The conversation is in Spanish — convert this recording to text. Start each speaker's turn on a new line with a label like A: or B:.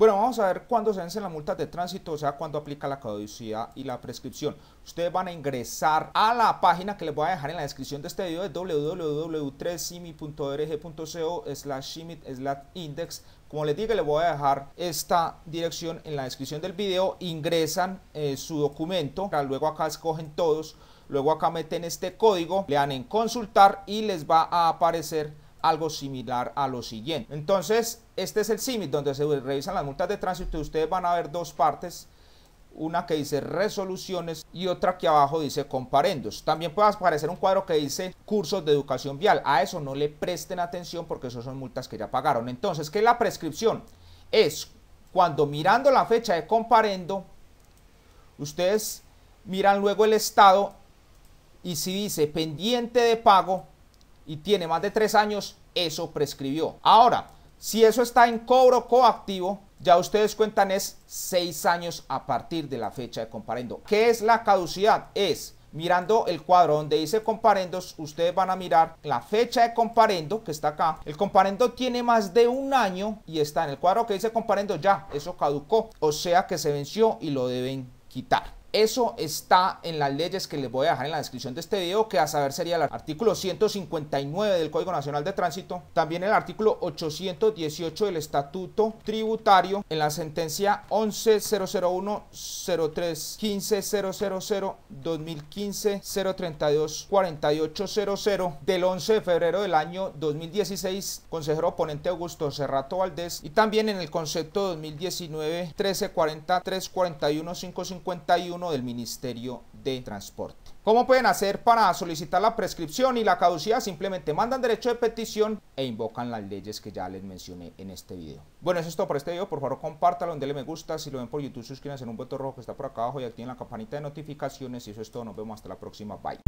A: Bueno, vamos a ver cuándo se hacen las multas de tránsito, o sea, cuándo aplica la caducidad y la prescripción. Ustedes van a ingresar a la página que les voy a dejar en la descripción de este video, es www.simi.org.co slash index. Como les dije, les voy a dejar esta dirección en la descripción del video. Ingresan eh, su documento, luego acá escogen todos, luego acá meten este código, le dan en consultar y les va a aparecer algo similar a lo siguiente. Entonces, este es el símil donde se revisan las multas de tránsito y ustedes van a ver dos partes. Una que dice resoluciones y otra que abajo dice comparendos. También puede aparecer un cuadro que dice cursos de educación vial. A eso no le presten atención porque eso son multas que ya pagaron. Entonces, ¿qué es la prescripción? Es cuando mirando la fecha de comparendo, ustedes miran luego el estado y si dice pendiente de pago, y tiene más de tres años, eso prescribió. Ahora, si eso está en cobro coactivo, ya ustedes cuentan es seis años a partir de la fecha de comparendo. ¿Qué es la caducidad? Es mirando el cuadro donde dice comparendos, ustedes van a mirar la fecha de comparendo que está acá. El comparendo tiene más de un año y está en el cuadro que dice comparendo ya, eso caducó, o sea que se venció y lo deben quitar. Eso está en las leyes que les voy a dejar en la descripción de este video, que a saber sería el artículo 159 del Código Nacional de Tránsito, también el artículo 818 del Estatuto Tributario, en la sentencia 11001 03 15 2015 032 4800 del 11 de febrero del año 2016, consejero oponente Augusto Serrato Valdés, y también en el concepto 2019 1340 341 551 del Ministerio de Transporte. ¿Cómo pueden hacer para solicitar la prescripción y la caducidad? Simplemente mandan derecho de petición e invocan las leyes que ya les mencioné en este video. Bueno, eso es todo por este video. Por favor, compártalo, denle me gusta. Si lo ven por YouTube, suscríbanse en un botón rojo que está por acá abajo y activen la campanita de notificaciones. Y eso es todo. Nos vemos hasta la próxima. Bye.